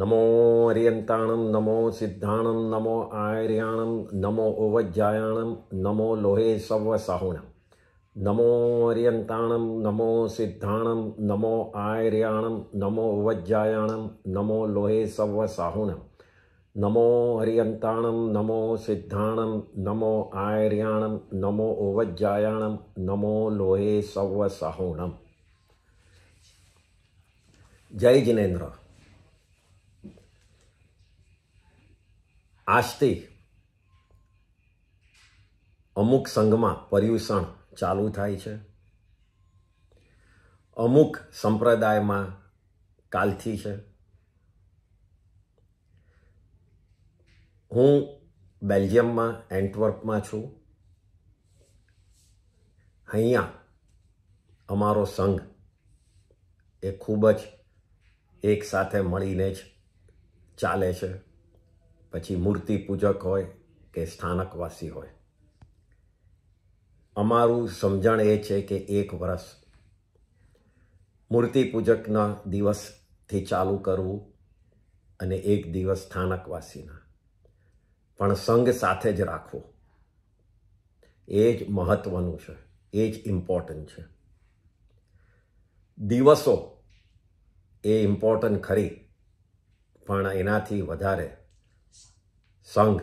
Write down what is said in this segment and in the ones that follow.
നമോ അരിയന്താണം നമോ സിദ്ധാണം നമോ ആര്യാണം നമോ ഉപജ്ജായാണം നമോ ലോഹേ സവസഹോണം നമോ അരിയന്താണം നമോ സിദ്ധാണം നമോ ആര്യാണം നമോ ഉപജ്ജായാണം നമോ ലോഹേ സവസഹോണം നമോ അരിയന്താണം നമോ സിദ്ധാണം നമോ ആര്യാണം നമോ ഉപജ്ജായാണം നമോ ലോഹേ സവസഹോണം ജയ ജിനേന്ദ്ര આજથી અમુક સંઘમાં પર્યુષણ ચાલુ થાય છે અમુક સંપ્રદાયમાં કાલથી છે હું બેલ્જિયમમાં એન્ટવર્પમાં છું અહીંયા અમારો સંઘ એ ખૂબ જ એકસાથે મળીને જ ચાલે છે પછી મૂર્તિ પૂજક હોય કે સ્થાનકવાસી હોય અમારું સમજણ એ છે કે એક વર્ષ મૂર્તિ પૂજકના દિવસથી ચાલુ કરવું અને એક દિવસ સ્થાનકવાસીના પણ સંઘ સાથે જ રાખવો એ જ મહત્ત્વનું છે એ જ ઇમ્પોર્ટન્ટ છે દિવસો એ ઇમ્પોર્ટન્ટ ખરી પણ એનાથી વધારે સંઘ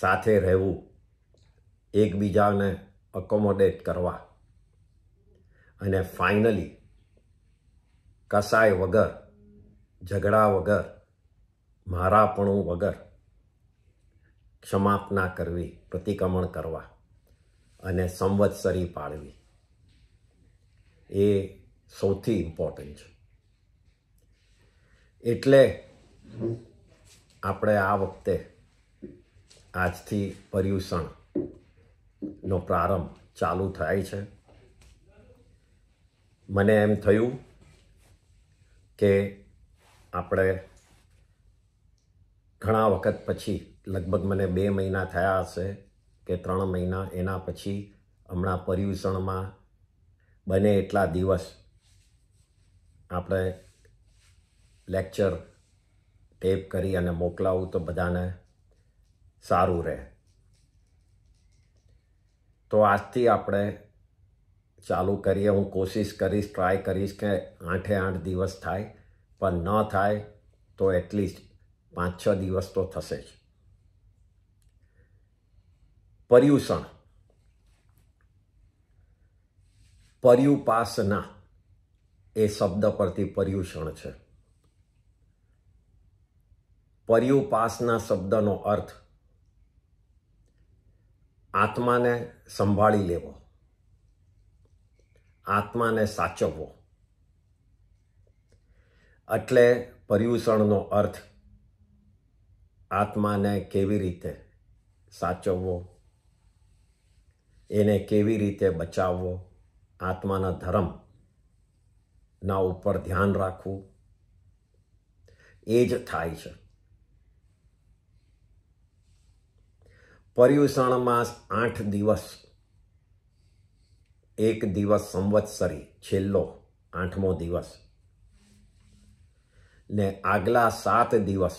સાથે રહેવું એકબીજાને અકોમોડેટ કરવા અને ફાઇનલી કસાય વગર ઝઘડા વગર મારાપણું વગર ક્ષમાપના કરવી પ્રતિક્રમણ કરવા અને સંવત્સરી પાળવી એ સૌથી ઇમ્પોર્ટન્ટ છે એટલે આપણે આ વખતે આજથી પર્યુષણનો પ્રારંભ ચાલુ થાય છે મને એમ થયું કે આપણે ઘણા વખત પછી લગભગ મને બે મહિના થયા હશે કે ત્રણ મહિના એના પછી હમણાં પર્યુષણમાં બને એટલા દિવસ આપણે લેક્ચર ટેપ કરી અને મોકલાવું તો બધાને સારું રહે તો આજથી આપણે ચાલુ કરીએ હું કોશિશ કરીશ ટ્રાય કરીશ કે આઠે આઠ દિવસ થાય પણ ન થાય તો એટલીસ્ટ પાંચ છ દિવસ તો થશે જ પર્યુષણ પર્યુપાસના એ શબ્દ પરથી પર્યુષણ છે પર્યુપાસના શબ્દનો અર્થ આત્માને સંભાળી લેવો આત્માને સાચવવો એટલે પર્યુષણનો અર્થ આત્માને કેવી રીતે સાચવવો એને કેવી રીતે બચાવવો આત્માના ધર્મના ઉપર ધ્યાન રાખવું એ જ થાય છે પર્યુષણ માસ આઠ દિવસ એક દિવસ સંવત્સરી છેલ્લો આઠમો દિવસ ને આગલા સાત દિવસ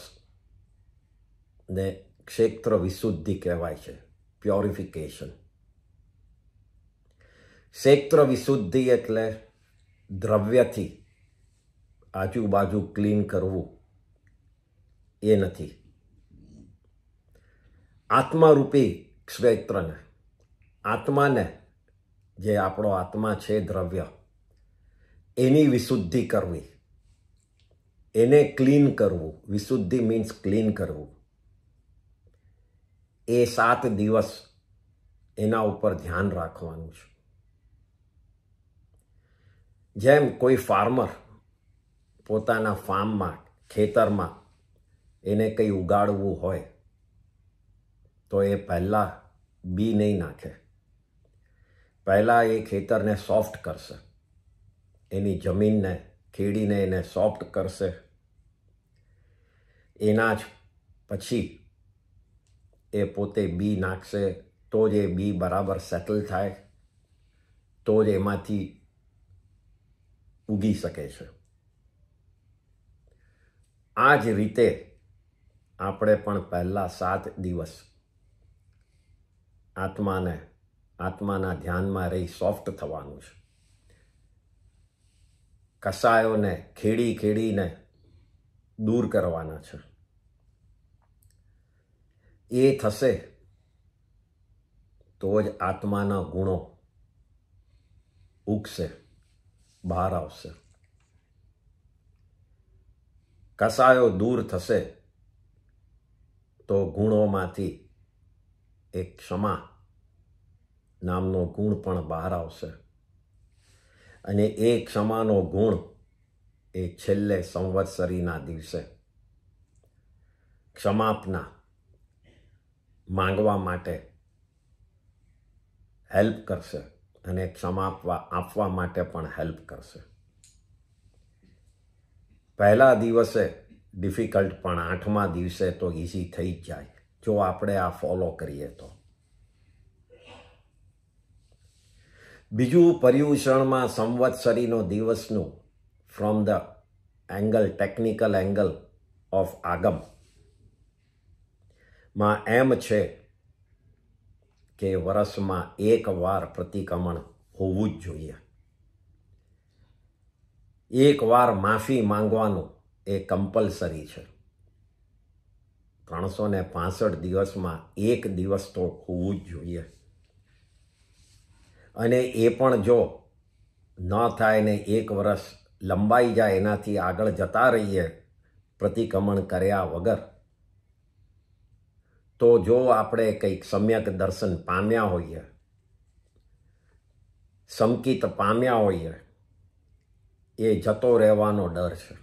ને ક્ષેત્ર વિશુદ્ધિ કહેવાય છે પ્યોરિફિકેશન ક્ષેત્ર વિશુદ્ધિ એટલે દ્રવ્યથી આજુબાજુ ક્લીન કરવું એ નથી આત્મારૂપી ક્ષેત્રને આત્માને જે આપણો આત્મા છે દ્રવ્ય એની વિશુદ્ધિ કરવી એને ક્લીન કરવું વિશુદ્ધિ મીન્સ ક્લીન કરવું એ સાત દિવસ એના ઉપર ધ્યાન રાખવાનું છે જેમ કોઈ ફાર્મર પોતાના ફાર્મમાં ખેતરમાં એને કંઈ ઉગાડવું હોય તો એ પહેલાં બી નહીં નાખે પહેલાં એ ખેતરને સોફ્ટ કરશે એની જમીનને ખેડીને એને સોફ્ટ કરશે એના જ પછી એ પોતે બી નાખશે તો જ એ બી બરાબર સેટલ થાય તો જ એમાંથી ઉગી શકે છે આ જ રીતે આપણે પણ પહેલાં સાત દિવસ આત્માને આત્માના ધ્યાનમાં રહી સોફ્ટ થવાનું છે કસાયોને ખેડી ખેડીને દૂર કરવાના છે એ થશે તો જ આત્માના ગુણો ઉગશે બહાર આવશે કસાયો દૂર થશે તો ગુણોમાંથી એ ક્ષમા નામનો ગુણ પણ બહાર આવશે અને એ ક્ષમાનો ગુણ એ છેલ્લે સંવત્સરીના દિવસે ક્ષમાપના માંગવા માટે હેલ્પ કરશે અને ક્ષમાપવા આપવા માટે પણ હેલ્પ કરશે પહેલા દિવસે ડિફિકલ્ટ પણ આઠમા દિવસે તો ઇઝી થઈ જ જાય જો આપણે આ ફોલો કરીએ તો બીજું પર્યુષણમાં સંવત્સરીનો દિવસનું from the angle technical angle of Agam માં એમ છે કે વર્ષમાં એક વાર પ્રતિક્રમણ હોવું જ જોઈએ એક વાર માફી માંગવાનું એ કમ્પલસરી છે ત્રણસો ને પાસઠ દિવસમાં એક દિવસ તો હોવું જ જોઈએ અને એ પણ જો ન થાય ને એક વર્ષ લંબાઈ જાય એનાથી આગળ જતા રહીએ પ્રતિક્રમણ કર્યા વગર તો જો આપણે કંઈક સમ્યક દર્શન પામ્યા હોઈએ સમકિત પામ્યા હોઈએ એ જતો રહેવાનો ડર છે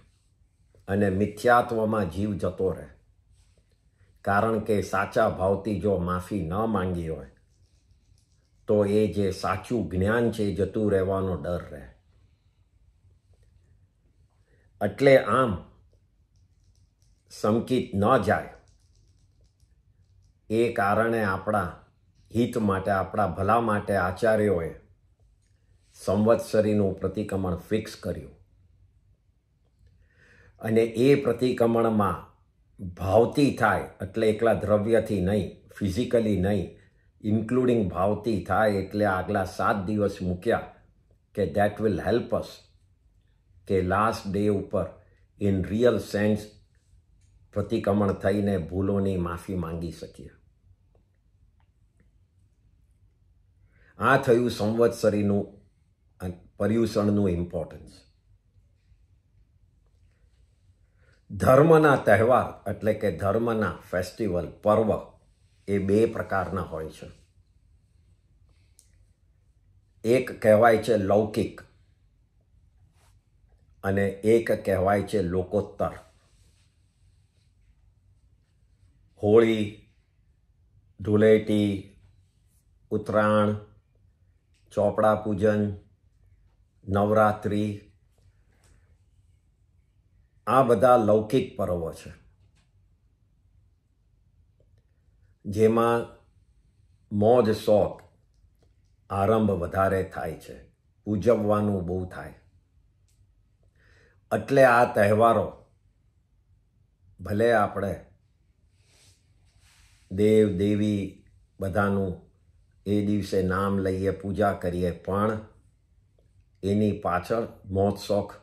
અને મિથ્યાત્વમાં જીવ જતો રહે કારણ કે સાચા ભાવથી જો માફી ન માંગી હોય તો એ જે સાચું જ્ઞાન છે એ જતું રહેવાનો ડર રહે એટલે આમ સંકિત ન જાય એ કારણે આપણા હિત માટે આપણા ભલા માટે આચાર્યોએ સંવત્સરીનું પ્રતિક્રમણ ફિક્સ કર્યું અને એ પ્રતિક્રમણમાં ભાવતી થાય એટલે એકલા દ્રવ્યથી નહીં ફિઝિકલી નહીં ઇન્ક્લુડિંગ ભાવતી થાય એટલે આગલા સાત દિવસ મૂક્યા કે દેટ વિલ હેલ્પ અસ કે લાસ્ટ ડે ઉપર ઇન રિયલ સેન્સ પ્રતિક્રમણ થઈને ભૂલોની માફી માંગી શકીએ આ થયું સંવત્સરીનું પર્યુષણનું ઇમ્પોર્ટન્સ ધર્મના તહેવાર એટલે કે ધર્મના ફેસ્ટિવલ પર્વ એ બે પ્રકારના હોય છે એક કહેવાય છે લૌકિક અને એક કહેવાય છે લોકોત્તર હોળી ધૂળેટી ઉત્તરાયણ ચોપડા પૂજન નવરાત્રિ આ બધા લૌકિક પર્વો છે જેમાં મોજ શોખ આરંભ વધારે થાય છે ઉજવવાનું બહુ થાય એટલે આ તહેવારો ભલે આપણે દેવ દેવી બધાનું એ દિવસે નામ લઈએ પૂજા કરીએ પણ એની પાછળ મોજ શોખ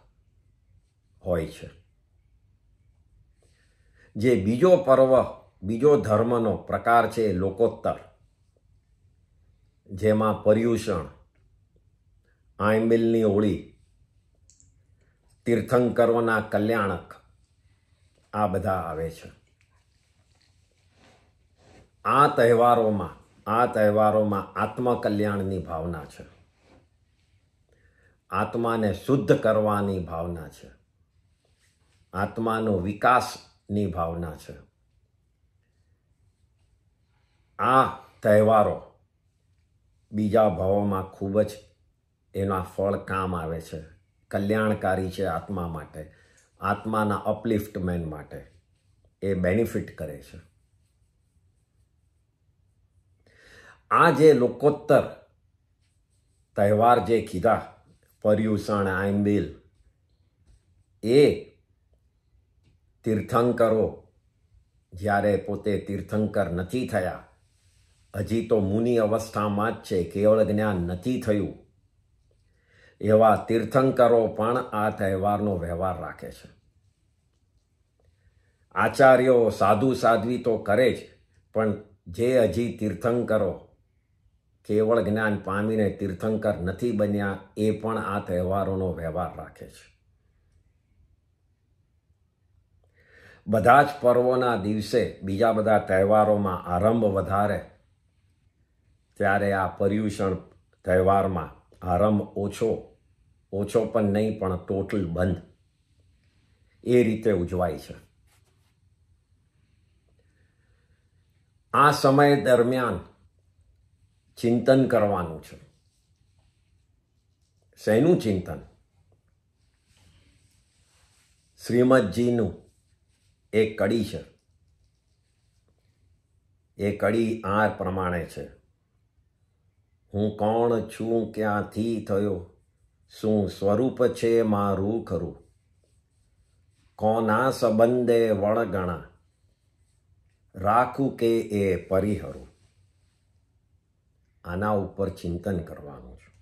હોય છે જે બીજો પર્વ બીજો ધર્મનો પ્રકાર છે લોકોત્તર જેમાં પર્યુષણ આયંબિલની હોળી તીર્થંકરોના કલ્યાણક આ બધા આવે છે આ તહેવારોમાં આ તહેવારોમાં આત્મકલ્યાણની ભાવના છે આત્માને શુદ્ધ કરવાની ભાવના છે આત્માનો વિકાસ ની ભાવના છે આ તહેવારો બીજા ભાવોમાં ખૂબ જ એના ફળ કામ આવે છે કલ્યાણકારી છે આત્મા માટે આત્માના અપલિફ્ટમેન માટે એ બેનિફિટ કરે છે આ જે લોકોત્તર તહેવાર જે કીધા પર્યુષણ આઇંદિલ એ તીર્થંકરો જ્યારે પોતે તીર્થંકર નથી થયા હજી તો મુનિ અવસ્થામાં જ છે કેવળ જ્ઞાન નથી થયું એવા તીર્થંકરો પણ આ તહેવારનો વ્યવહાર રાખે છે આચાર્યો સાધુ સાધ્વી તો કરે જ પણ જે હજી તીર્થંકરો કેવળ જ્ઞાન પામીને તીર્થંકર નથી બન્યા એ પણ આ તહેવારોનો વ્યવહાર રાખે છે બધા જ પર્વોના દિવસે બીજા બધા તહેવારોમાં આરંભ વધારે ત્યારે આ પર્યુષણ તહેવારમાં આરંભ ઓછો ઓછો પણ નહીં પણ ટોટલ બંધ એ રીતે ઉજવાય છે આ સમય દરમિયાન ચિંતન કરવાનું છે શેનું ચિંતન શ્રીમદજીનું એ કડી છે એ કડી આર પ્રમાણે છે હું કોણ છું ક્યાંથી થયો શું સ્વરૂપ છે મારું ખરું કોના સંબંધે વણગણા રાખું કે એ પરિહરું આના ઉપર ચિંતન કરવાનું છું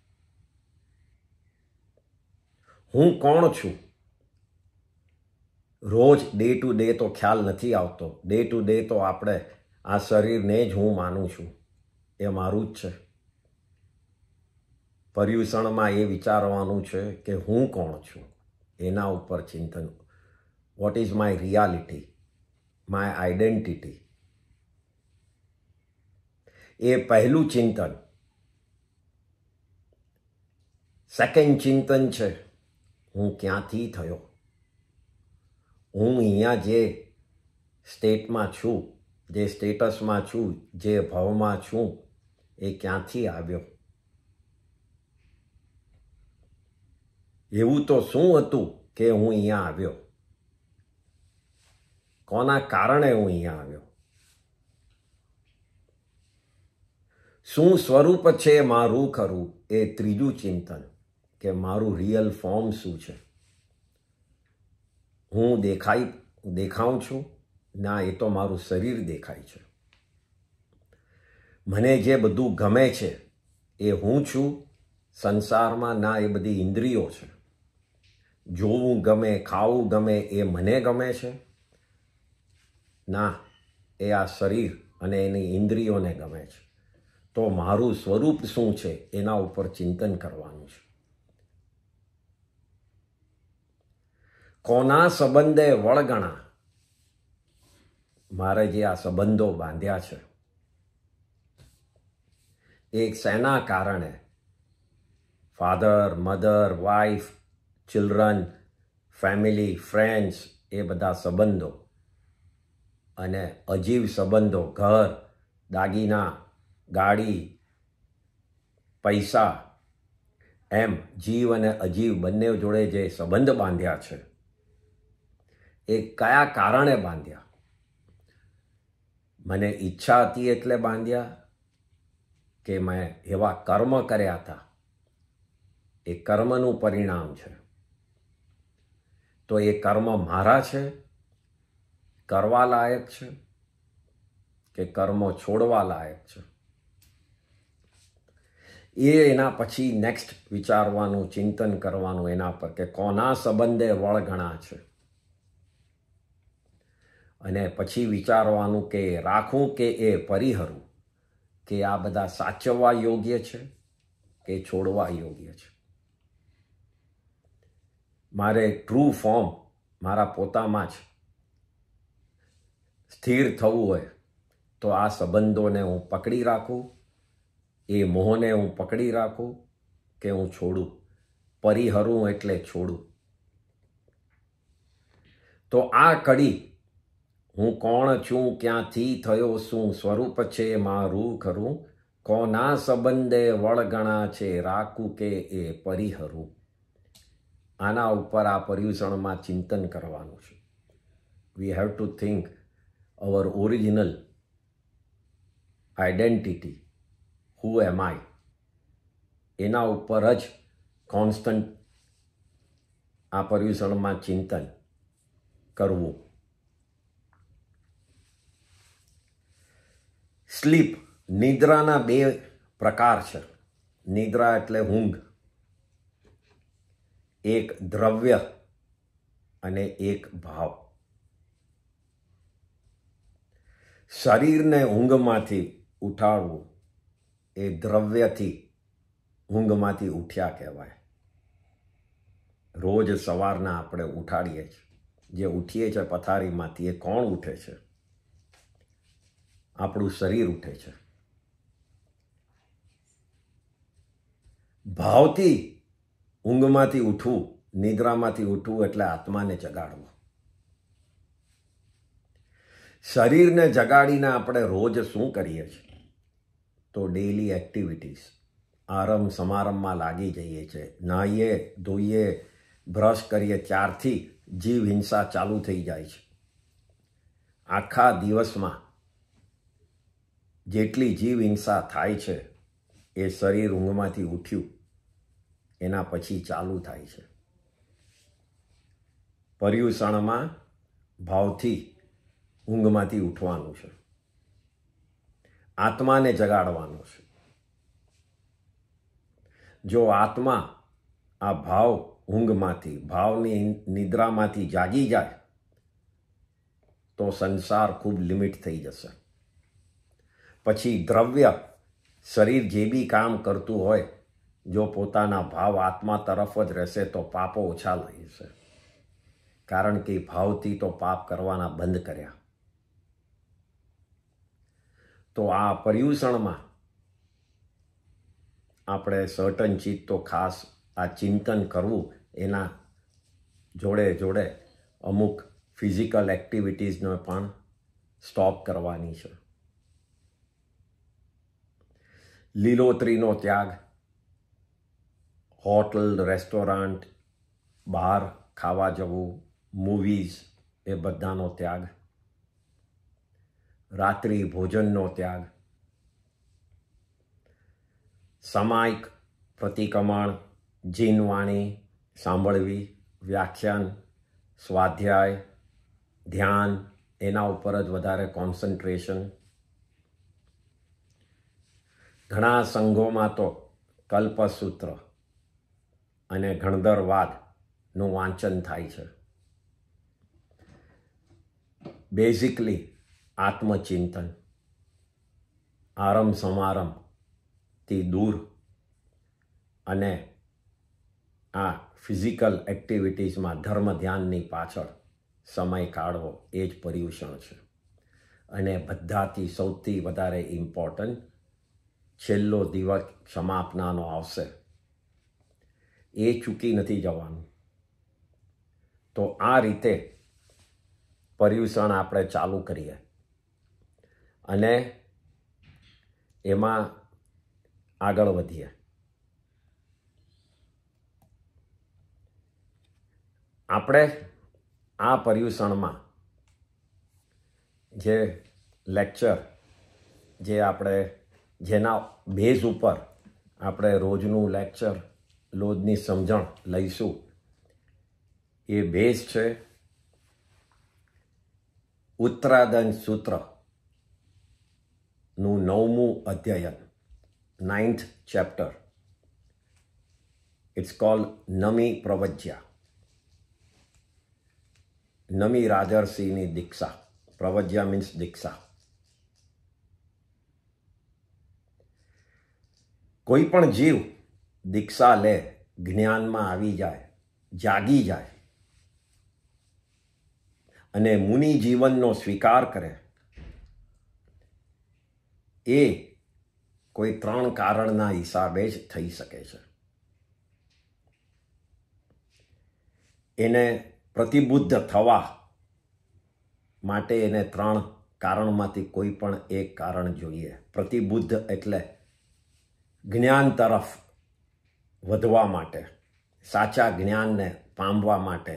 હું કોણ છું રોજ ડે ટુ ડે તો ખ્યાલ નથી આવતો ડે ટુ ડે તો આપણે આ શરીરને જ હું માનું છું એ મારું જ છે પર્યુષણમાં એ વિચારવાનું છે કે હું કોણ છું એના ઉપર ચિંતન what is my reality my identity એ પહેલું ચિંતન સેકન્ડ ચિંતન છે હું ક્યાંથી થયો હું અહીંયા જે સ્ટેટમાં છું જે સ્ટેટસમાં છું જે ભાવમાં છું એ ક્યાંથી આવ્યો એવું તો શું હતું કે હું અહીંયા આવ્યો કોના કારણે હું અહીંયા આવ્યો શું સ્વરૂપ છે મારું ખરું એ ત્રીજું ચિંતન કે મારું રિયલ ફોર્મ શું છે હું દેખાઈ દેખાઉં છું ના એ તો મારું શરીર દેખાય છે મને જે બધું ગમે છે એ હું છું સંસારમાં ના એ બધી ઇન્દ્રિયો છે જોવું ગમે ખાવું ગમે એ મને ગમે છે ના એ આ શરીર અને એની ઇન્દ્રિયોને ગમે છે તો મારું સ્વરૂપ શું છે એના ઉપર ચિંતન કરવાનું છે કોના સંબંધે વળગણા મારે જે આ સંબંધો બાંધ્યા છે એ શેના કારણે father mother wife children family friends એ બધા સંબંધો અને અજીવ સંબંધો ઘર દાગીના ગાડી પૈસા એમ જીવ અને અજીવ બંને જોડે જે સંબંધ બાંધ્યા છે એ કયા કારણે બાંધ્યા મને ઈચ્છા હતી એટલે બાંધ્યા કે મેં એવા કર્મ કર્યા હતા એ કર્મનું પરિણામ છે તો એ કર્મ મારા છે કરવા લાયક છે કે કર્મો છોડવા લાયક છે એ એના પછી નેક્સ્ટ વિચારવાનું ચિંતન કરવાનું એના પર કે કોના સંબંધે વળગણા છે અને પછી વિચારવાનું કે રાખું કે એ પરિહરું કે આ બધા સાચવવા યોગ્ય છે કે છોડવા યોગ્ય છે મારે ટ્રુ ફોર્મ મારા પોતામાં જ સ્થિર થવું હોય તો આ સંબંધોને હું પકડી રાખું એ મોહને હું પકડી રાખું કે હું છોડું પરિહરું એટલે છોડું તો આ કડી હું કોણ છું ક્યાંથી થયો શું સ્વરૂપ છે મારું ખરું કોના સંબંધે વળગણા છે રાખું કે એ પરિહરું આના ઉપર આ પર્યુષણમાં ચિંતન કરવાનું છે we have to think our original identity who am I એના ઉપર જ કોન્સ્ટન્ટ આ પર્યુષણમાં ચિંતન કરવું સ્લીપ નિદ્રાના બે પ્રકાર છે નિદ્રા એટલે ઊંઘ એક દ્રવ્ય અને એક ભાવ શરીરને ઊંઘમાંથી ઉઠાડવું એ દ્રવ્યથી ઊંઘમાંથી ઉઠ્યા કહેવાય રોજ સવારના આપણે ઉઠાડીએ છીએ જે ઉઠીએ છીએ પથારીમાંથી એ કોણ ઉઠે છે આપણું શરીર ઉઠે છે ભાવથી ઊંઘમાંથી ઉઠવું નિદ્રામાંથી ઉઠવું એટલે આત્માને જગાડવું શરીરને જગાડીને આપણે રોજ શું કરીએ છીએ તો ડેઇલી એક્ટિવિટીઝ આરંભ સમારંભમાં લાગી જઈએ છીએ નાહીએ ધોઈએ બ્રશ કરીએ ચારથી જીવ હિંસા ચાલુ થઈ જાય છે આખા દિવસમાં જેટલી જીવ હિંસા થાય છે એ શરીર ઊંઘમાંથી ઉઠ્યું એના પછી ચાલુ થાય છે પર્યુષણમાં ભાવથી ઊંઘમાંથી ઉઠવાનું છે આત્માને જગાડવાનો છે જો આત્મા આ ભાવ ઊંઘમાંથી ભાવની નિદ્રામાંથી જાગી જાય તો સંસાર ખૂબ લિમિટ થઈ જશે પછી દ્રવ્ય શરીર જે બી કામ કરતું હોય જો પોતાના ભાવ આત્મા તરફ જ રહેશે તો પાપો ઓછા રહેશે કારણ કે ભાવથી તો પાપ કરવાના બંધ કર્યા તો આ પર્યુષણમાં આપણે સર્ટન ચીજ તો ખાસ આ ચિંતન કરવું એના જોડે જોડે અમુક ફિઝિકલ એક્ટિવિટીઝને પણ સ્ટોપ કરવાની છે લીલોતરીનો ત્યાગ હોટલ રેસ્ટોરન્ટ બહાર ખાવા જવું મૂવીઝ એ બધાનો ત્યાગ રાત્રિ ભોજનનો ત્યાગ સામાયિક પ્રતિક્રમણ જીનવાણી સાંભળવી વ્યાખ્યાન સ્વાધ્યાય ધ્યાન એના ઉપર જ વધારે કોન્સન્ટ્રેશન ઘણા સંઘોમાં તો કલ્પસૂત્ર અને ગણધરવાદનું વાંચન થાય છે બેઝિકલી આત્મચિંતન આરંભ સમારંભથી દૂર અને આ ફિઝિકલ એક્ટિવિટીઝમાં ધર્મ ધ્યાનની પાછળ સમય કાઢવો એ જ પર્યુષણ છે અને બધાથી સૌથી વધારે ઇમ્પોર્ટન્ટ છેલ્લો દિવસ ક્ષમા આવશે એ ચૂકી નથી જવાનું તો આ રીતે પર્યુષણ આપણે ચાલુ કરીએ અને એમાં આગળ વધીએ આપણે આ પર્યુષણમાં જે લેક્ચર જે આપણે જેના બેઝ ઉપર આપણે રોજનું લેક્ચર લોજની સમજણ લઈશું એ બેઝ છે ઉત્તરાદન સૂત્રનું નવમું અધ્યયન ninth chapter it's call Nami પ્રવજ્યા નમી રાજર્ષિની દીક્ષા પ્રવજ્યા મીન્સ દીક્ષા કોઈ પણ જીવ દીક્ષા લે જ્ઞાનમાં આવી જાય જાગી જાય અને મુનિ જીવનનો સ્વીકાર કરે એ કોઈ ત્રણ કારણના હિસાબે જ થઈ શકે છે એને પ્રતિબુદ્ધ થવા માટે એને ત્રણ કારણમાંથી કોઈ પણ એક કારણ જોઈએ પ્રતિબુદ્ધ એટલે જ્ઞાન તરફ વધવા માટે સાચા જ્ઞાનને પામવા માટે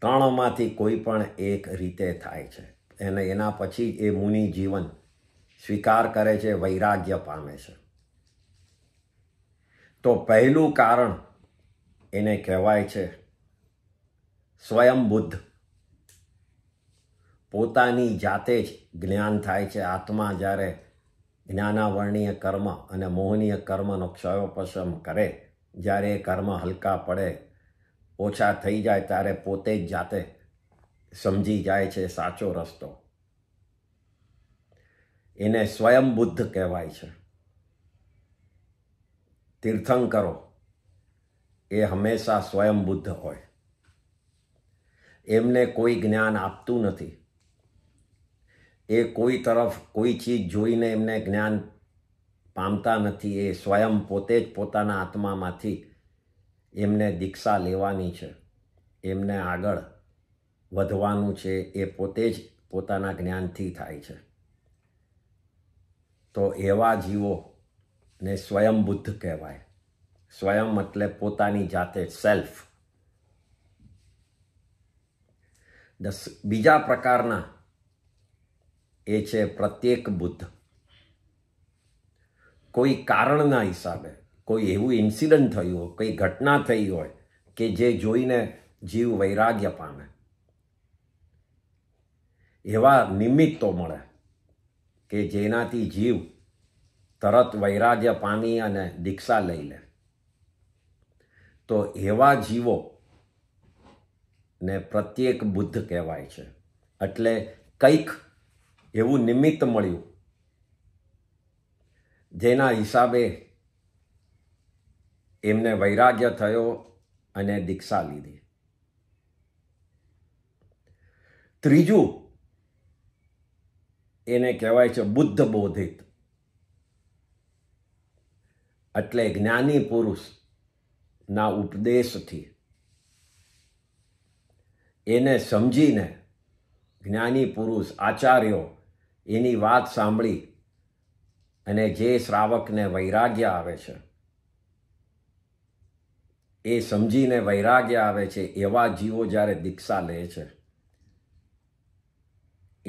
ત્રણમાંથી કોઈ પણ એક રીતે થાય છે અને એના પછી એ મુનિ જીવન સ્વીકાર કરે છે વૈરાગ્ય પામે છે તો પહેલું કારણ એને કહેવાય છે સ્વયં બુદ્ધ પોતાની જાતે જ જ્ઞાન થાય છે આત્મા જ્યારે જ્ઞાનાવર્ણીય કર્મ અને મોહનીય કર્મનો ક્ષયોપશમ કરે જ્યારે એ કર્મ હલકા પડે ઓછા થઈ જાય ત્યારે પોતે જ જાતે સમજી જાય છે સાચો રસ્તો એને સ્વયં બુદ્ધ કહેવાય છે તીર્થંકરો એ હંમેશા સ્વયં બુદ્ધ હોય એમને કોઈ જ્ઞાન આપતું નથી એ કોઈ તરફ કોઈ ચીજ જોઈને એમને જ્ઞાન પામતા નથી એ સ્વયં પોતે જ પોતાના આત્મામાંથી એમને દીક્ષા લેવાની છે એમને આગળ વધવાનું છે એ પોતે જ પોતાના જ્ઞાનથી થાય છે તો એવા જીવોને સ્વયં બુદ્ધ કહેવાય સ્વયં એટલે પોતાની જાતે સેલ્ફ દસ બીજા પ્રકારના એ છે પ્રત્યેક બુદ્ધ કોઈ કારણના હિસાબે કોઈ એવું ઇન્સિડન્ટ થયું હોય કોઈ ઘટના થઈ હોય કે જે જોઈને જીવ વૈરાગ્ય પામે એવા નિમિત્તો મળે કે જેનાથી જીવ તરત વૈરાગ્ય પામી અને દીક્ષા લઈ લે તો એવા જીવો ને પ્રત્યેક બુદ્ધ કહેવાય છે એટલે કંઈક એવું નિમિત્ત મળ્યું જેના હિસાબે એમને વૈરાગ્ય થયો અને દીક્ષા લીધી ત્રીજું એને કહેવાય છે બુદ્ધ બોધિત એટલે જ્ઞાની પુરુષના ઉપદેશથી એને સમજીને જ્ઞાની પુરુષ આચાર્યો એની વાત સાંભળી અને જે શ્રાવકને વૈરાગ્ય આવે છે એ સમજીને વૈરાગ્ય આવે છે એવા જીવો જ્યારે દીક્ષા લે છે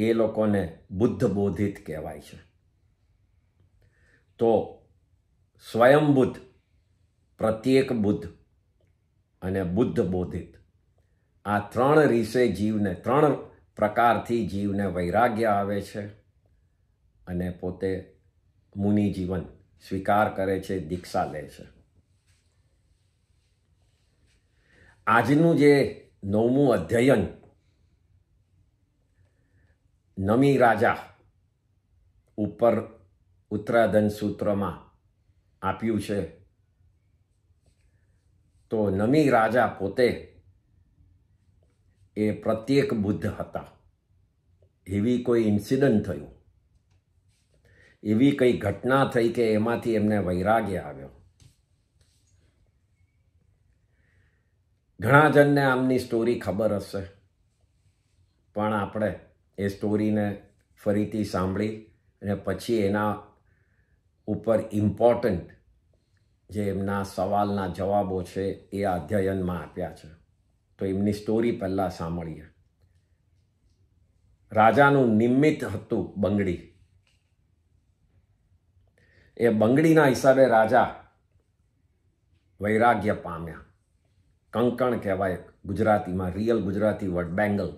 એ લોકોને બુદ્ધ બોધિત કહેવાય છે તો સ્વયં બુદ્ધ પ્રત્યેક બુદ્ધ અને બુદ્ધ બોધિત આ ત્રણ રીસે જીવને ત્રણ પ્રકારથી જીવને વૈરાગ્ય આવે છે અને પોતે મુનિ જીવન સ્વીકાર કરે છે દીક્ષા લે છે આજનું જે નવમું અધ્યયન નમી રાજા ઉપર ઉત્તરાધન સૂત્રમાં આપ્યું છે તો નમી રાજા પોતે એ પ્રત્યેક બુદ્ધ હતા એવી કોઈ ઇન્સિડન્ટ થયું એવી કંઈ ઘટના થઈ કે એમાંથી એમને વૈરાગ્ય આવ્યો ઘણા જણને આમની સ્ટોરી ખબર હશે પણ આપણે એ સ્ટોરીને ફરીથી સાંભળી અને પછી એના ઉપર ઇમ્પોર્ટન્ટ જે એમના સવાલના જવાબો છે એ અધ્યયનમાં આપ્યા છે તો એમની સ્ટોરી પહેલાં સાંભળીએ રાજાનું નિમિત્ત હતું બંગડી એ બંગડીના હિસાબે રાજા વૈરાગ્ય પામ્યા કંકણ કહેવાય ગુજરાતીમાં રિયલ ગુજરાતી વર્ડ બેંગલ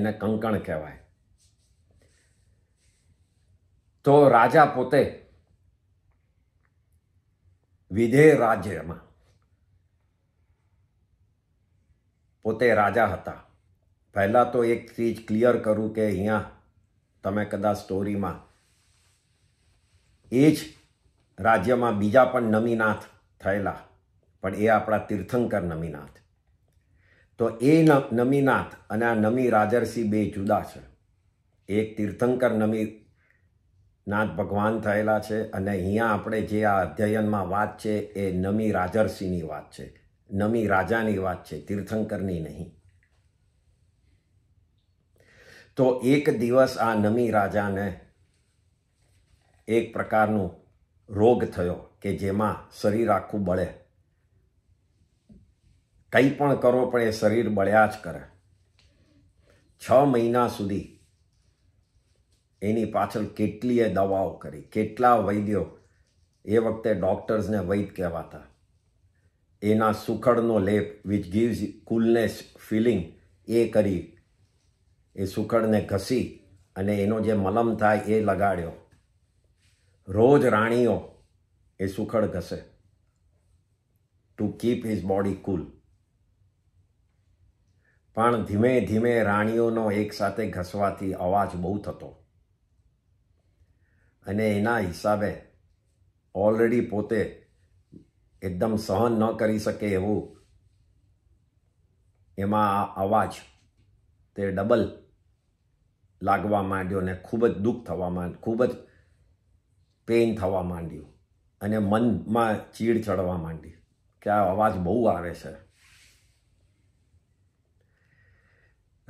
એને કંકણ કહેવાય તો રાજા પોતે વિધેય રાજ્યમાં પોતે રાજા હતા પહેલાં તો એક ચીજ ક્લિયર કરું કે અહીંયા તમે કદાચ સ્ટોરીમાં એ જ રાજ્યમાં બીજા પણ નમીનાથ થયેલા પણ એ આપણા તીર્થંકર નમીનાથ તો એ નમીનાથ અને આ નમી રાજર્ષિ બે જુદા છે એક તીર્થંકર નમી નાથ ભગવાન થયેલા છે અને અહીંયા આપણે જે આ અધ્યયનમાં વાત છે એ નમી રાજર્ષિની વાત છે નમી રાજાની વાત છે તીર્થંકરની નહીં તો એક દિવસ આ નમી રાજાને એક પ્રકારનો રોગ થયો કે જેમાં શરીર આખું બળે કંઈ પણ કરો પણ એ શરીર બળ્યા જ કરે છ મહિના સુધી એની પાછળ કેટલીય દવાઓ કરી કેટલા વૈદ્યો એ વખતે ડૉક્ટર્સને વૈદ કહેવાતા એના સુખડનો લેપ વિચ ગીવ્સ કુલનેસ ફિલિંગ એ કરી એ સુખડને ઘસી અને એનો જે મલમ થાય એ લગાડ્યો રોજ રાણીઓ એ સુખડ ઘસે to keep his body cool પણ ધીમે ધીમે રાણીઓનો એકસાથે ઘસવાથી અવાજ બહુ થતો અને એના હિસાબે ઓલરેડી પોતે એકદમ સહન ન કરી શકે એવું એમાં આ અવાજ તે ડબલ લાગવા માંડ્યો ને ખૂબ જ દુઃખ થવા માંડ ખૂબ જ પેઇન થવા માંડ્યું અને મનમાં ચીડ ચડવા માંડી કે આ અવાજ બહુ આવે છે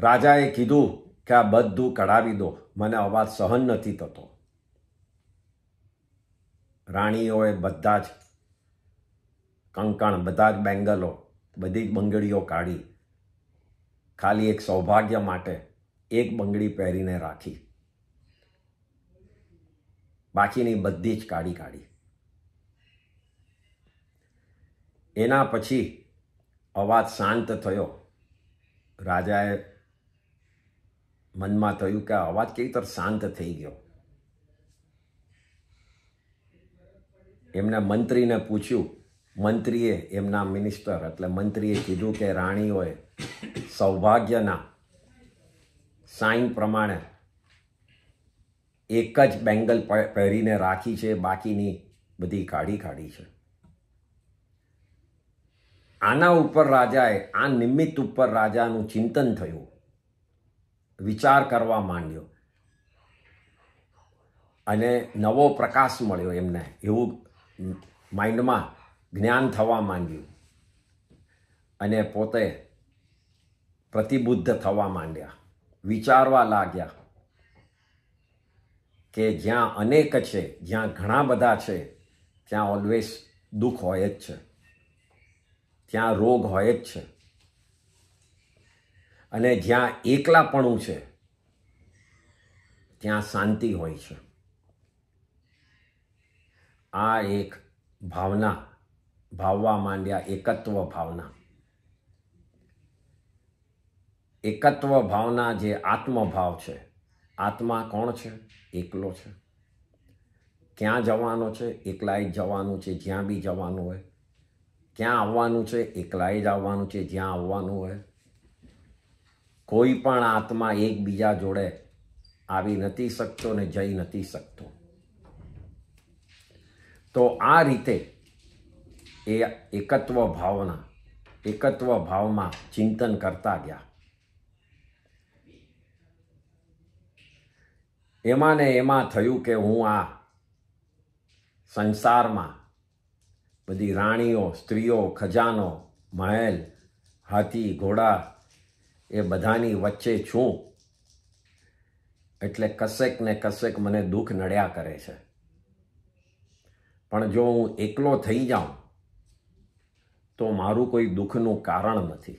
રાજાએ કીધું કે આ બધું કઢાવી દો મને અવાજ સહન નથી થતો રાણીઓએ બધા જ કંકણ બધા જ બેંગલો બધી બંગડીઓ કાઢી ખાલી એક સૌભાગ્ય માટે એક બંગડી પહેરીને રાખી બાકીની બધી જ કાઢી કાઢી એના પછી અવાજ શાંત થયો રાજાએ મનમાં થયું કે અવાજ કેવી તર શાંત થઈ ગયો એમણે મંત્રીને પૂછ્યું મંત્રીએ એમના મિનિસ્ટર એટલે મંત્રીએ કીધું કે રાણીઓએ સૌભાગ્યના સાઈન પ્રમાણે એક જ બેંગલ પહેરીને રાખી છે બાકીની બધી કાઢી કાઢી છે આના ઉપર રાજાએ આ નિમિત્ત ઉપર રાજાનું ચિંતન થયું વિચાર કરવા માંડ્યો અને નવો પ્રકાશ મળ્યો એમને એવું માઇન્ડમાં જ્ઞાન થવા માંડ્યું અને પોતે પ્રતિબુદ્ધ થવા માંડ્યા વિચારવા લાગ્યા કે જ્યાં અનેક છે જ્યાં ઘણા બધા છે ત્યાં ઓલવેઝ દુઃખ હોય જ છે ત્યાં રોગ હોય જ છે અને જ્યાં એકલાપણું છે ત્યાં શાંતિ હોય છે આ એક ભાવના ભાવવા માંડ્યા એકત્વ ભાવના એકત્વ ભાવના જે આત્મભાવ છે આત્મા કોણ છે એકલો છે ક્યાં જવાનો છે એકલાય જ જવાનું છે જ્યાં બી જવાનું હોય ક્યાં આવવાનું છે એકલાય જ આવવાનું છે જ્યાં આવવાનું હોય કોઈ પણ આત્મા એકબીજા જોડે આવી નથી શકતો ને જઈ નથી શકતો તો આ રીતે એ એકત્વ ભાવના એકત્વ ભાવમાં ચિંતન કરતા ગયા એમાં ને એમાં થયું કે હું આ સંસારમાં બધી રાણીઓ સ્ત્રીઓ ખજાનો મહેલ હાથી ઘોડા એ બધાની વચ્ચે છું એટલે કશેક ને કશેક મને દુઃખ નડ્યા કરે છે પણ જો હું એકલો થઈ જાઉં તો મારું કોઈ દુઃખનું કારણ નથી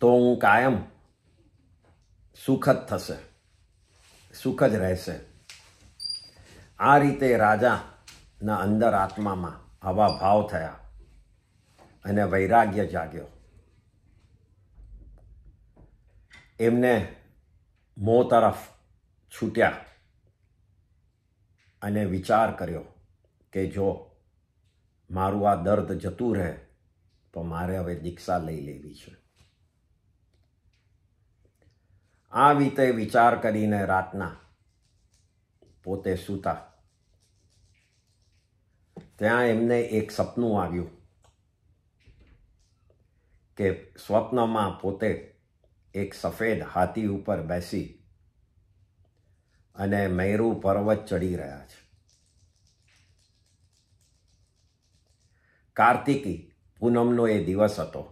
તો હું કાયમ સુખદ થશે સુખ જ રહેશે આ રીતે રાજાના અંદર આત્મામાં આવા ભાવ થયા અને વૈરાગ્ય જાગ્યો એમને મો તરફ છૂટ્યા અને વિચાર કર્યો કે જો મારું આ દર્દ જતું રહે તો મારે હવે દીક્ષા લઈ લેવી છે આ રીતે વિચાર કરીને રાતના પોતે સૂતા ત્યાં એમને એક સપનું આવ્યું કે સ્વપ્નમાં પોતે એક સફેદ હાથી ઉપર બેસી અને મેરુ પર્વત ચડી રહ્યા છે કાર્તિકી પૂનમનો એ દિવસ હતો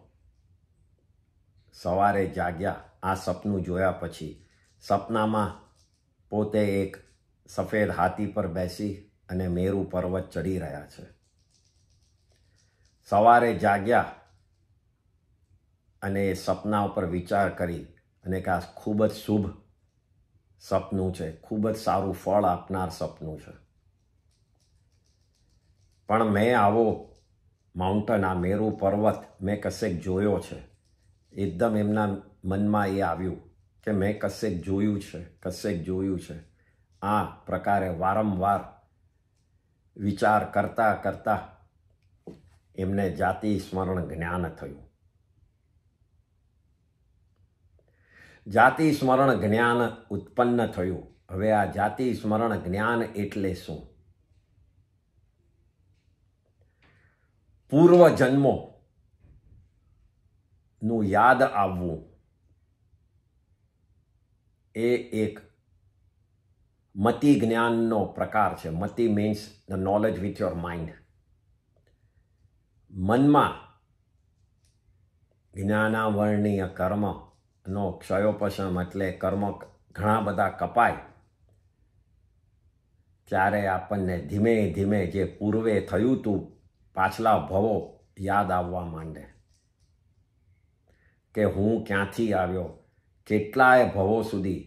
સવારે જાગ્યા આ સપનું જોયા પછી સપનામાં પોતે એક સફેદ હાથી પર બેસી અને મેરુ પર્વત ચડી રહ્યા છે સવારે જાગ્યા અને એ સપના ઉપર વિચાર કરી અને કે આ ખૂબ જ શુભ સપનું છે ખૂબ જ સારું ફળ આપનાર સપનું છે પણ મેં આવો માઉન્ટન આ મેરુ પર્વત મેં કશેક જોયો છે એકદમ એમના મનમાં એ આવ્યું કે મેં કશેક જોયું છે કશેક જોયું છે આ પ્રકારે વારંવાર વિચાર કરતાં કરતાં એમને જાતિ સ્મરણ જ્ઞાન થયું જાતિ સ્મરણ જ્ઞાન ઉત્પન્ન થયું હવે આ જાતિ સ્મરણ જ્ઞાન એટલે શું પૂર્વ જન્મો નું યાદ આવવું એ એક મતિ જ્ઞાનનો પ્રકાર છે મતિ means the knowledge with your mind મનમાં જ્ઞાનાવર્ણીય કર્મનો ક્ષયોપશમ એટલે કર્મ ઘણા બધા કપાય ત્યારે આપણને ધીમે ધીમે જે પૂર્વે થયું હતું પાછલા ભવો યાદ આવવા માંડે કે હું ક્યાંથી આવ્યો કેટલાય ભવો સુધી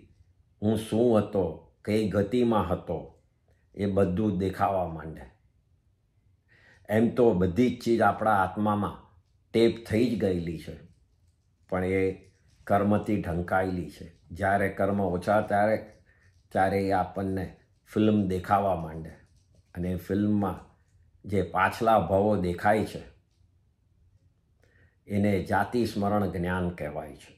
હું શું હતો કઈ ગતિમાં હતો એ બધું દેખાવા માંડે એમ તો બધી જ ચીજ આપણા આત્મામાં ટેપ થઈ જ ગયેલી છે પણ એ કર્મથી ઢંકાયેલી છે જ્યારે કર્મ ઓછા ત્યારે ત્યારે એ આપણને ફિલ્મ દેખાવા માંડે અને ફિલ્મમાં જે પાછલા ભવો દેખાય છે એને જાતિ સ્મરણ જ્ઞાન કહેવાય છે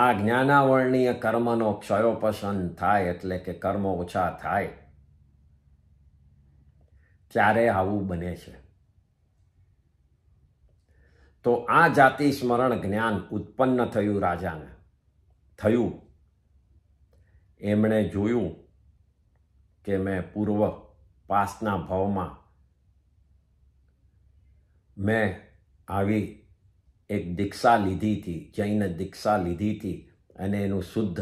આ જ્ઞાનાવર્ણીય કર્મનો ક્ષયોપસન થાય એટલે કે કર્મ ઓછા થાય ત્યારે આવું બને છે તો આ જાતિ સ્મરણ જ્ઞાન ઉત્પન્ન થયું રાજાને થયું એમણે જોયું કે મેં પૂર્વ પાસના ભાવમાં મેં આવી એક દીક્ષા લીધી હતી જૈન દીક્ષા લીધી હતી અને એનું શુદ્ધ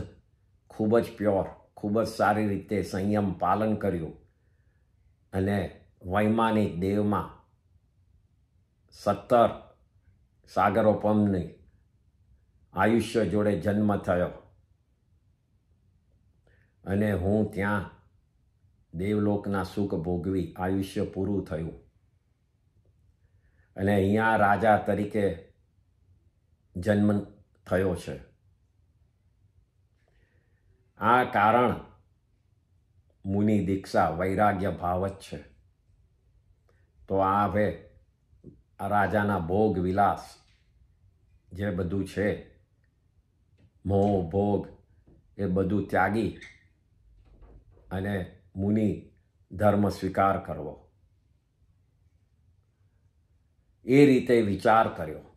ખૂબ જ પ્યોર ખૂબ જ સારી રીતે સંયમ પાલન કર્યું અને વૈમાનિક દેવમાં સત્તર સાગરોપમની આયુષ્ય જોડે જન્મ થયો અને હું ત્યાં દેવલોકના સુખ ભોગવી આયુષ્ય પૂરું થયું અને અહીંયા રાજા તરીકે જન્મ થયો છે આ કારણ મુનિ દીક્ષા વૈરાગ્ય ભાવ જ છે તો આ હવે રાજાના ભોગ વિલાસ જે બધું છે મોહ ભોગ એ બધું ત્યાગી અને મુનિ ધર્મ સ્વીકાર કરવો એ રીતે વિચાર કર્યો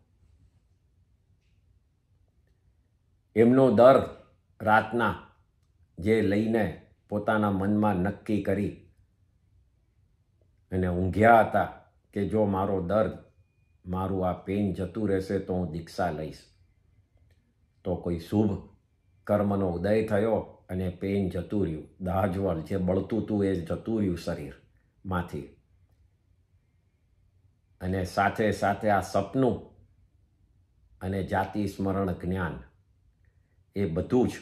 એમનો દર રાતના જે લઈને પોતાના મનમાં નક્કી કરી અને ઊંઘ્યા હતા કે જો મારો દર મારું આ પેન જતું રહેશે તો હું દીક્ષા લઈશ તો કોઈ શુભ કર્મનો ઉદય થયો અને પેન જતું રહ્યું દાજવળ જે બળતું હતું એ જતું રહ્યું શરીરમાંથી અને સાથે સાથે આ સપનું અને જાતિ સ્મરણ જ્ઞાન એ બધું જ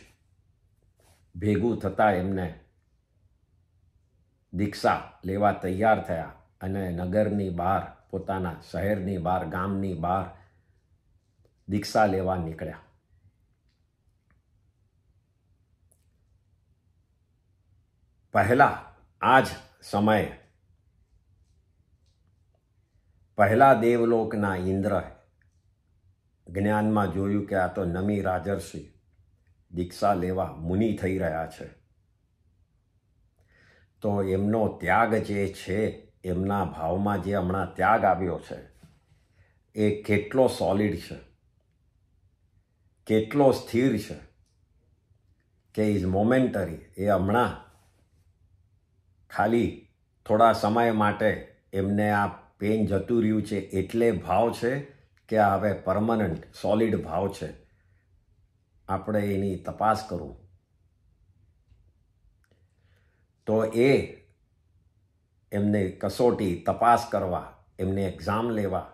ભેગું થતાં એમને દીક્ષા લેવા તૈયાર થયા અને નગરની બહાર પોતાના શહેરની બહાર ગામની બહાર દીક્ષા લેવા નીકળ્યા પહેલા આ જ સમયે પહેલા દેવલોકના ઇન્દ્ર જ્ઞાનમાં જોયું કે આ તો નમી રાજર્ષિ દીક્ષા લેવા મુનિ થઈ રહ્યા છે તો એમનો ત્યાગ જે છે એમના ભાવમાં જે હમણાં ત્યાગ આવ્યો છે એ કેટલો સોલિડ છે કેટલો સ્થિર છે કે ઇઝ મોમેન્ટરી એ હમણાં ખાલી થોડા સમય માટે એમને આ પેન જતું રહ્યું છે એટલે ભાવ છે કે હવે પરમનન્ટ સોલિડ ભાવ છે આપણે એની તપાસ કરું તો એ એમને કસોટી તપાસ કરવા એમને એક્ઝામ લેવા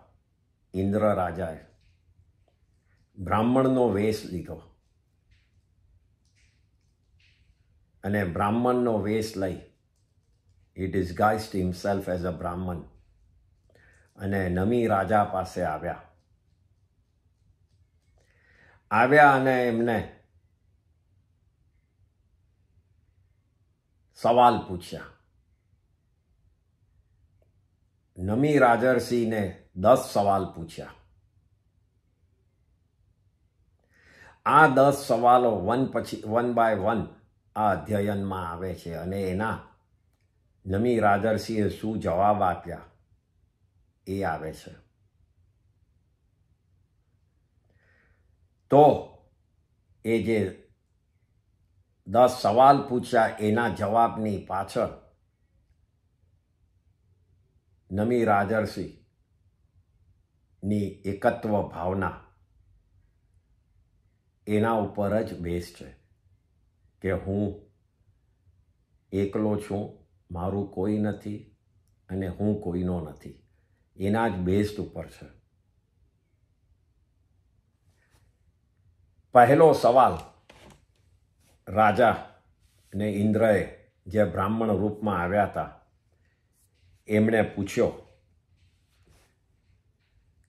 ઇન્દ્ર રાજાએ બ્રાહ્મણનો વેશ લીધો અને બ્રાહ્મણનો વેશ લઈ it is guised himself as a Brahmin અને નમી રાજા પાસે આવ્યા આવ્યા અને એમને સવાલ પૂછ્યા નમી રાજરસિંહને દસ સવાલ પૂછ્યા આ દસ સવાલો વન પછી વન બાય વન આ અધ્યયનમાં આવે છે અને એના નમી રાજરસિંહે શું જવાબ આપ્યા એ આવે છે તો એ જે દસ સવાલ પૂછ્યા એના જવાબની પાછળ નમી રાજર્ષિની એકત્વ ભાવના એના ઉપર જ બેસ છે કે હું એકલો છું મારું કોઈ નથી અને હું કોઈનો નથી એના જ બેસ્ટ ઉપર છે પહેલો સવાલ રાજા ને ઇન્દ્રએ જે બ્રાહ્મણ રૂપમાં આવ્યા હતા એમણે પૂછ્યો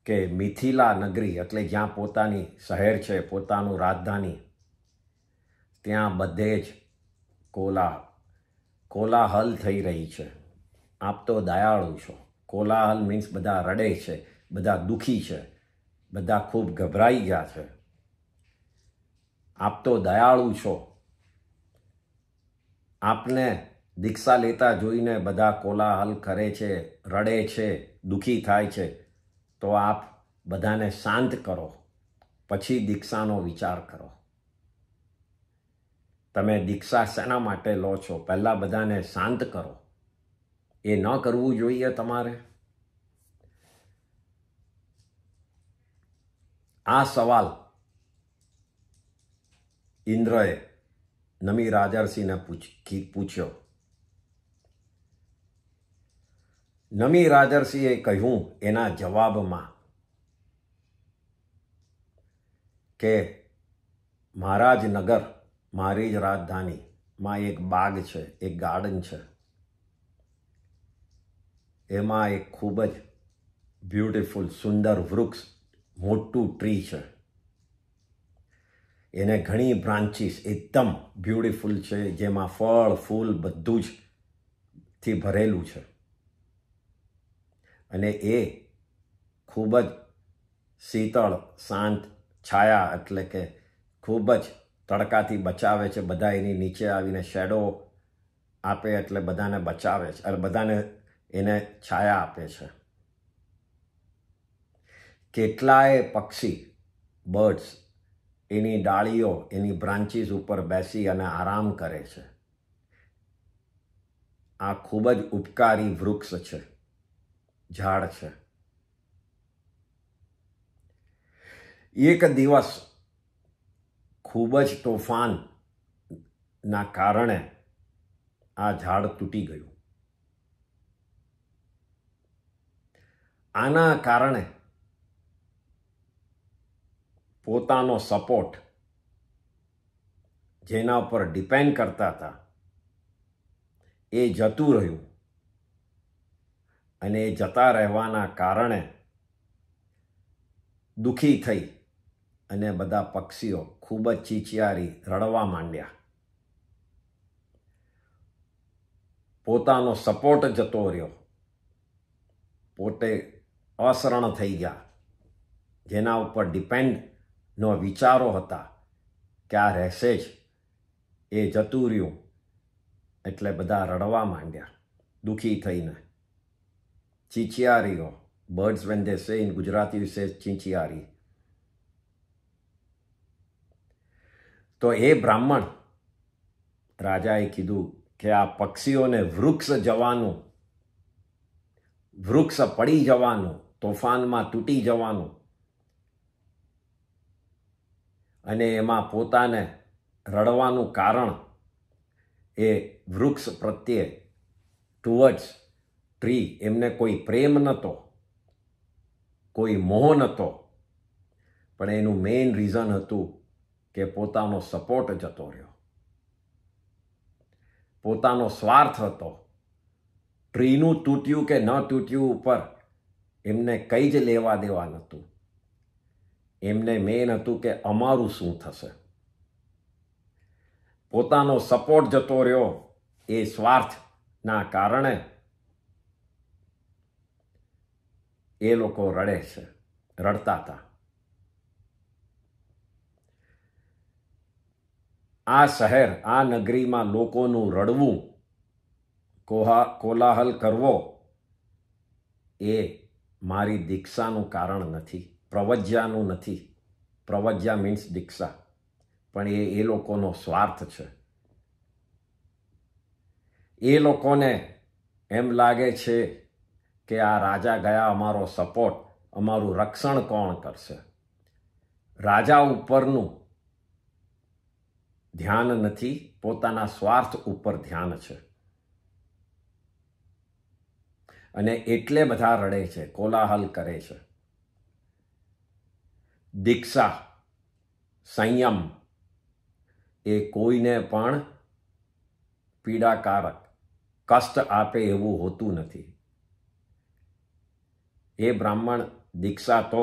કે મિથિલા નગરી એટલે જ્યાં પોતાની શહેર છે પોતાનું રાજધાની ત્યાં બધે જ કોલા કોલાહલ થઈ રહી છે આપ તો દયાળુ છો કોલાહલ મીન્સ બધા રડે છે બધા દુઃખી છે બધા ખૂબ ગભરાઈ ગયા છે આપ તો દયાળુ છો આપને દીક્ષા લેતા જોઈને બધા કોલાહલ કરે છે રડે છે દુઃખી થાય છે તો આપ બધાને શાંત કરો પછી દીક્ષાનો વિચાર કરો તમે દીક્ષા શેના માટે લો છો પહેલાં બધાને શાંત કરો એ ન કરવું જોઈએ તમારે આ સવાલ ઇન્દ્રએ નમી રાજારસિંહને પૂછ્યો નમી રાજારસિંહે કહ્યું એના જવાબમાં કે મહારાજ નગર મારી જ રાજધાનીમાં એક બાગ છે એક ગાર્ડન છે એમાં એક ખૂબ જ બ્યુટિફુલ સુંદર વૃક્ષ મોટું ટ્રી છે એને ઘણી બ્રાન્ચીસ એકદમ બ્યુટિફુલ છે જેમાં ફળ ફૂલ બધું જ થી ભરેલું છે અને એ ખૂબ જ શીતળ શાંત છાયા એટલે કે ખૂબ જ તડકાથી બચાવે છે બધા એની નીચે આવીને શેડો આપે એટલે બધાને બચાવે છે અને બધાને એને છાયા આપે છે કેટલાય પક્ષી બર્ડ્સ એની ડાળીઓ એની બ્રાન્ચીસ ઉપર બેસી અને આરામ કરે છે આ ખૂબ જ ઉપકારી વૃક્ષ છે ઝાડ છે એક દિવસ ખૂબ જ તોફાનના કારણે આ ઝાડ તૂટી ગયું આના કારણે પોતાનો સપોર્ટ જેના ઉપર ડિપેન્ડ કરતા હતા એ જતું રહ્યું અને એ જતા રહેવાના કારણે દુઃખી થઈ અને બધા પક્ષીઓ ખૂબ જ ચીચિયારી રડવા માંડ્યા પોતાનો સપોર્ટ જતો રહ્યો પોતે અસરણ થઈ ગયા જેના ઉપર ડિપેન્ડ નો વિચારો હતા કે આ રહેશે જ એ જતું રહ્યું એટલે બધા રડવા માંડ્યા દુઃખી થઈને ચીંચિયારીઓ બર્ડ્સ વેન દે સે ઇન ગુજરાતી વિશે ચીંચિયારી તો એ બ્રાહ્મણ રાજાએ કીધું કે આ પક્ષીઓને વૃક્ષ જવાનું વૃક્ષ પડી જવાનું તોફાનમાં તૂટી જવાનું અને એમાં પોતાને રડવાનું કારણ એ વૃક્ષ પ્રત્યે ટુવર્ડ્સ ટ્રી એમને કોઈ પ્રેમ નહોતો કોઈ મોહ નહોતો પણ એનું મેઇન રીઝન હતું કે પોતાનો સપોર્ટ જતો રહ્યો પોતાનો સ્વાર્થ હતો ટ્રીનું તૂટ્યું કે ન તૂટ્યું ઉપર એમને કંઈ જ લેવા દેવા નહોતું એમને મેન હતું કે અમારું શું થશે પોતાનો સપોર્ટ જતો રહ્યો એ સ્વાર્થના કારણે એ લોકો રડે છે રડતા હતા આ શહેર આ નગરીમાં લોકોનું રડવું કોહા કોલાહલ કરવો એ મારી દીક્ષાનું કારણ નથી પ્રવજ્યાનું નથી પ્રવજ્યા મીન્સ દીક્ષા પણ એ એ લોકોનો સ્વાર્થ છે એ લોકોને એમ લાગે છે કે આ રાજા ગયા અમારો સપોર્ટ અમારું રક્ષણ કોણ કરશે રાજા ઉપરનું ધ્યાન નથી પોતાના સ્વાર્થ ઉપર ધ્યાન છે અને એટલે બધા રડે છે કોલાહલ કરે છે દીક્ષા સંયમ એ કોઈને પણ પીડાકારક કષ્ટ આપે એવું હોતું નથી એ બ્રાહ્મણ દીક્ષા તો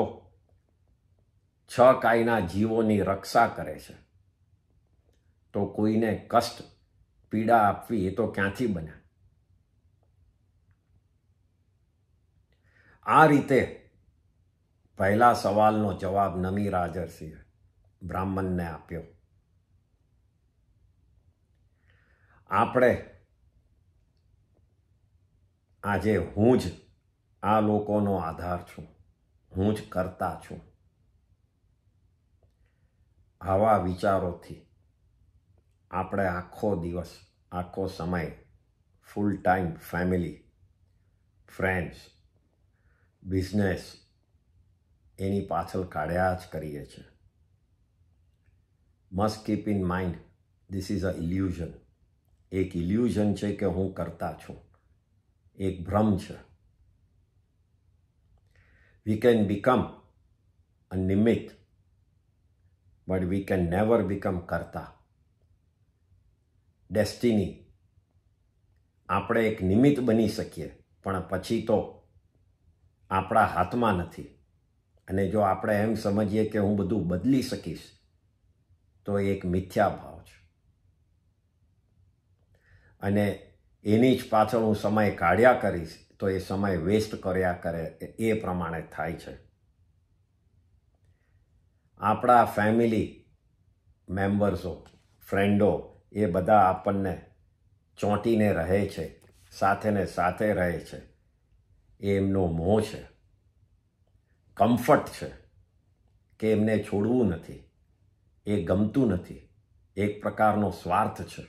છ કાયના જીવોની રક્ષા કરે છે તો કોઈને કષ્ટ પીડા આપવી એ તો ક્યાંથી બને આ રીતે પહેલા સવાલનો જવાબ નમી રાજરસિંહે બ્રાહ્મણને આપ્યો આપણે આજે હું જ આ લોકોનો આધાર છું હું જ કરતા છું આવા વિચારોથી આપણે આખો દિવસ આખો સમય full time family friends business એની પાછળ કાઢ્યા જ કરીએ છીએ must keep in mind this is a illusion એક ઇલ્યુઝન છે કે હું કરતા છું એક ભ્રમ છે we can become a nimitta but we can never become karta destiny આપણે એક નિમિત્ત બની શકીએ પણ પછી તો આપણા હાથમાં નથી અને જો આપણે એમ સમજીએ કે હું બધું બદલી શકીશ તો એક મિથ્યા ભાવ છે અને એની જ પાછળ હું સમય કાઢ્યા કરીશ તો એ સમય વેસ્ટ કર્યા કરે એ પ્રમાણે થાય છે આપણા ફેમિલી મેમ્બર્સો ફ્રેન્ડો એ બધા આપણને ચોંટીને રહે છે સાથે ને સાથે રહે છે એ એમનો મોં છે કમ્ફર્ટ છે કે એમને છોડવું નથી એ ગમતું નથી એક પ્રકારનો સ્વાર્થ છે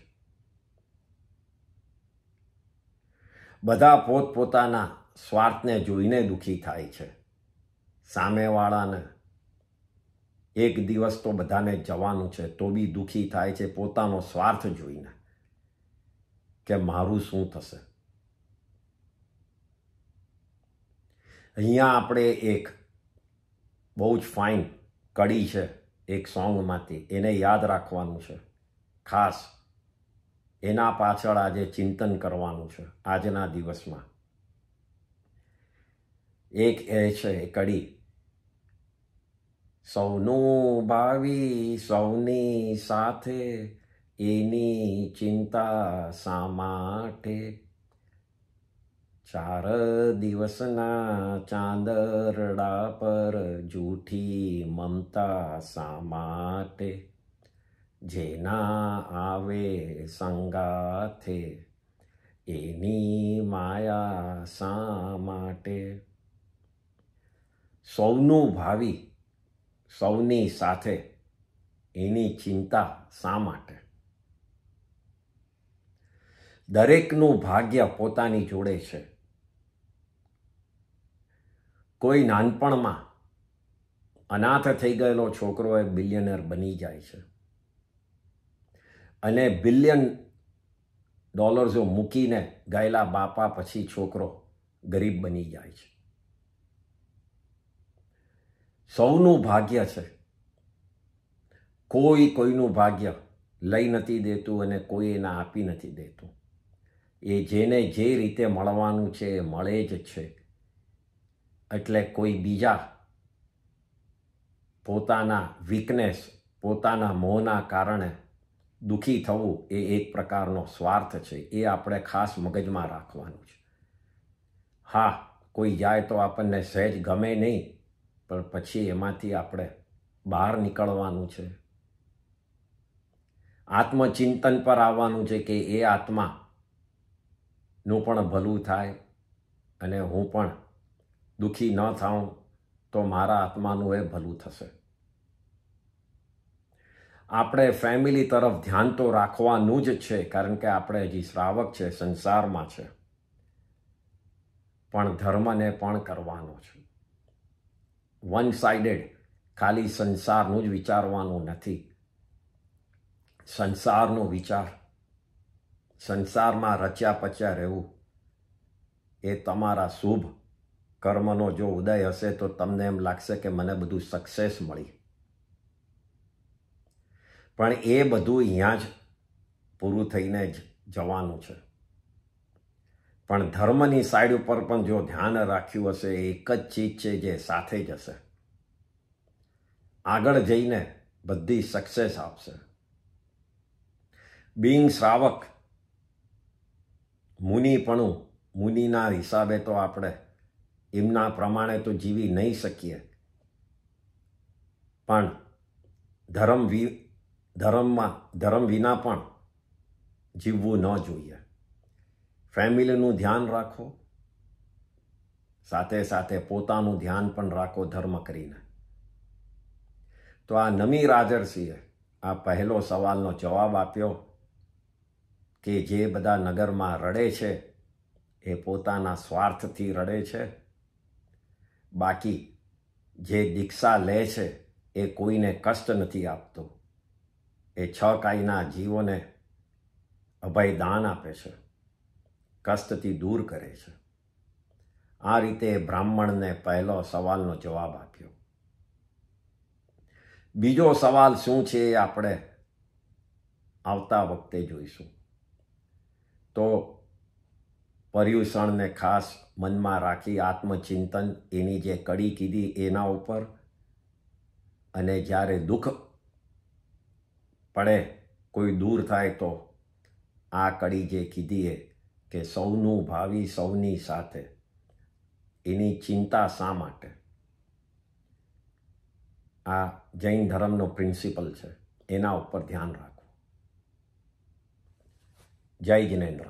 બધા પોતપોતાના સ્વાર્થને જોઈને દુઃખી થાય છે સામેવાળાને એક દિવસ તો બધાને જવાનું છે તો બી દુઃખી થાય છે પોતાનો સ્વાર્થ જોઈને કે મારું શું થશે અહીંયા આપણે એક બહુ જ ફાઇન કડી છે એક સોંગમાંથી એને યાદ રાખવાનું છે ખાસ એના પાછળ આજે ચિંતન કરવાનું છે આજના દિવસમાં એક એ છે કડી સૌનું ભાવિ સૌની સાથે એની ચિંતા શા માટે ચાર દિવસના ચાંદરડા પર જૂઠી મમતા શા માટે જેના આવે સંગાથે એની માયા શા માટે સૌનું ભાવિ સૌની સાથે એની ચિંતા શા માટે દરેકનું ભાગ્ય પોતાની જોડે છે કોઈ નાનપણમાં અનાથ થઈ ગયેલો છોકરો એ બિલિયનર બની જાય છે અને બિલિયન ડોલર્સો મૂકીને ગયેલા બાપા પછી છોકરો ગરીબ બની જાય છે સૌનું ભાગ્ય છે કોઈ કોઈનું ભાગ્ય લઈ નથી દેતું અને કોઈ એને આપી નથી દેતું એ જેને જે રીતે મળવાનું છે એ મળે જ છે એટલે કોઈ બીજા પોતાના વીકનેસ પોતાના મોહના કારણે દુઃખી થવું એ એક પ્રકારનો સ્વાર્થ છે એ આપણે ખાસ મગજમાં રાખવાનું છે હા કોઈ જાય તો આપણને સહેજ ગમે નહીં પણ પછી એમાંથી આપણે બહાર નીકળવાનું છે આત્મચિંતન પર આવવાનું છે કે એ આત્માનું પણ ભલું થાય અને હું પણ દુઃખી ન થાઉં તો મારા આત્માનું એ ભલું થશે આપણે ફેમિલી તરફ ધ્યાન તો રાખવાનું જ છે કારણ કે આપણે હજી શ્રાવક છે સંસારમાં છે પણ ધર્મને પણ કરવાનો છે વન સાઇડેડ ખાલી સંસારનું જ વિચારવાનું નથી સંસારનો વિચાર સંસારમાં રચ્યા પચ્યા રહેવું એ તમારા શુભ કર્મનો જો ઉદય હશે તો તમને એમ લાગશે કે મને બધું સક્સેસ મળી પણ એ બધું અહીંયા જ પૂરું થઈને જ જવાનું છે પણ ધર્મની સાઈડ ઉપર પણ જો ધ્યાન રાખ્યું હશે એક જ ચીજ છે જે સાથે જ હશે આગળ જઈને બધી સક્સેસ આપશે બિંગ શ્રાવક મુનિપણું મુનિના હિસાબે તો આપણે એમના પ્રમાણે તો જીવી નહીં શકીએ પણ ધર્મ વિ ધર્મમાં ધર્મ વિના પણ જીવવું ન જોઈએ ફેમિલીનું ધ્યાન રાખો સાથે સાથે પોતાનું ધ્યાન પણ રાખો ધર્મ કરીને તો આ નમી રાજરસિંહે આ પહેલો સવાલનો જવાબ આપ્યો કે જે બધા નગરમાં રડે છે એ પોતાના સ્વાર્થથી રડે છે બાકી જે દીક્ષા લે છે એ કોઈને કષ્ટ નથી આપતો એ છ કાયના જીવોને અભયદાન આપે છે કષ્ટથી દૂર કરે છે આ રીતે બ્રાહ્મણને પહેલો સવાલનો જવાબ આપ્યો બીજો સવાલ શું છે એ આપણે આવતા વખતે જોઈશું તો પર્યુષણને ખાસ મનમાં રાખી આત્મચિંતન એની જે કડી કીધી એના ઉપર અને જ્યારે દુઃખ પડે કોઈ દૂર થાય તો આ કડી જે કીધી એ કે સૌનું ભાવિ સૌની સાથે એની ચિંતા શા માટે આ જૈન ધર્મનો પ્રિન્સિપલ છે એના ઉપર ધ્યાન રાખવું જય જિનેન્દ્ર